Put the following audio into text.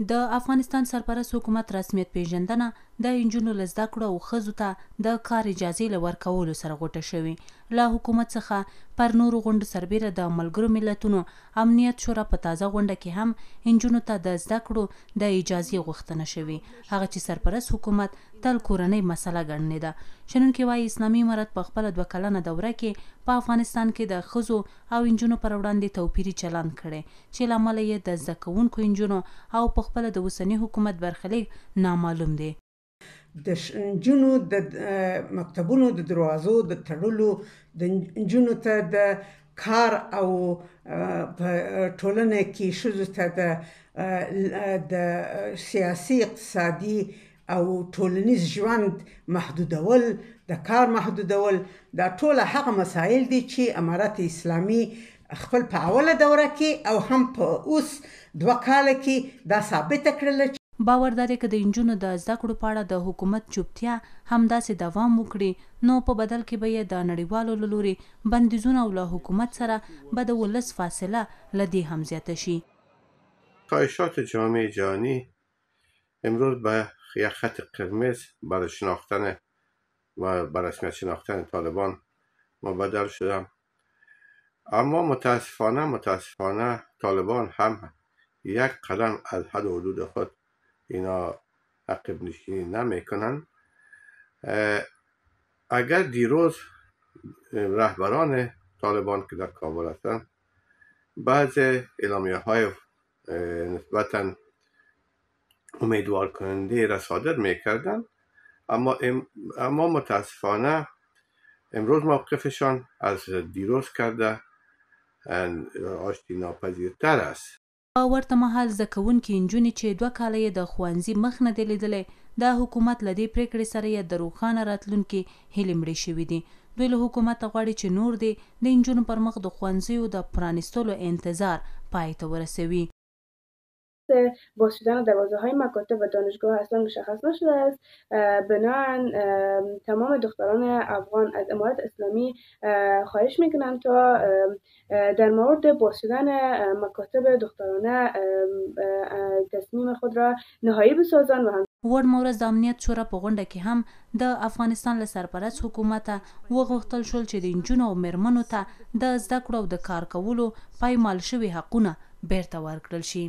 د افغانستان سرپرست حکومت رسمیت پیژندنه د انجونو لزدا کړه او خزو ته د کار اجازه لور کولو سره غوټه شوې له حکومت څخه پر نورو غونډو سربیره د ملګرو ملتونو امنیت شورا په تازه غونډه کې هم انجونو ته د زده کړو د اجازه غوښتنه شوې هغه چې سرپرست حکومت تل کورنۍ مسله ګڼلې ده شنونکي وايي اسلامي امارت په خپل دوه کلنه دوره کې په افغانستان کې د خزو او انجونو پر وړاندې توپیری چلند کړي چې لامل یې د زده کوونکو انجونو او په خپل د وسنی حکومت برخلیک نامعلوم دی د نجونو د مکتبونو د دروازو د تړلو د نجونو ته د کار او په ټولنه کې شوزو ته د د سیاسي اقتصادي او ټولنیز ژوند محدودول د کار محدودول دا ټول هغه مسایل دي چې امارت اسلامي خپل په اوله دوره کې او هم په اوس دوه کال کې دا ثابت کړل باور لري چې د انجونو د زده کړو په اړه د حکومت چوپتیا همداسې دوام وکړي نو په بدل کې به یې د نړیوالو لوري بندیزونه او له حکومت سره به د ولس فاصله لدی هم زیاته شي کاهشات جامعه جهانی امروز به یک خط قرمز برای شناختن و به رسمیت شناختن طالبان مبدل شدم اما متاسفانه متاسفانه طالبان هم یک قدم از حد و حدود خود اینا عقب نشینی نمیکنن اگر دیروز رهبران طالبان که در کابل هستن بعض اعلامیه های نسبتا امیدوار کننده را صادر میکردن اما, اما متاسفانه امروز موقفشان از دیروز کرده آشتی ناپذیرتر است په ورته مهال زده کوونکې نجونې چې دوه کاله یې د ښوونځي مخ نه دی لیدلی دا حکومت له دې پریکړې سره یې د روښانه راتلونکي هیلې مړې شوي دي دوی له حکومت غواړي چې نور دی د نجونو پر مخ د ښوونځیو د پرانیستلو انتظار پای ته ورسوي باز شدن دروازه های مکاتب و دانشگاه اصلا مشخص نشده است بنابراین تمام دختران افغان از امارت اسلامی خواهش میکنم تا در مورد باز شدن مکاتب دخترانه تصمیم خود را نهایی بسازند و هم وړ مورز د امنیت شورا په غونډه کې هم د افغانستان له سرپرست حکومت وغوښتل شول چې د انجونو او مرمنو ته د زده کړو او د کار کولو پایمال شوي حقونه بیرته ورکړل شي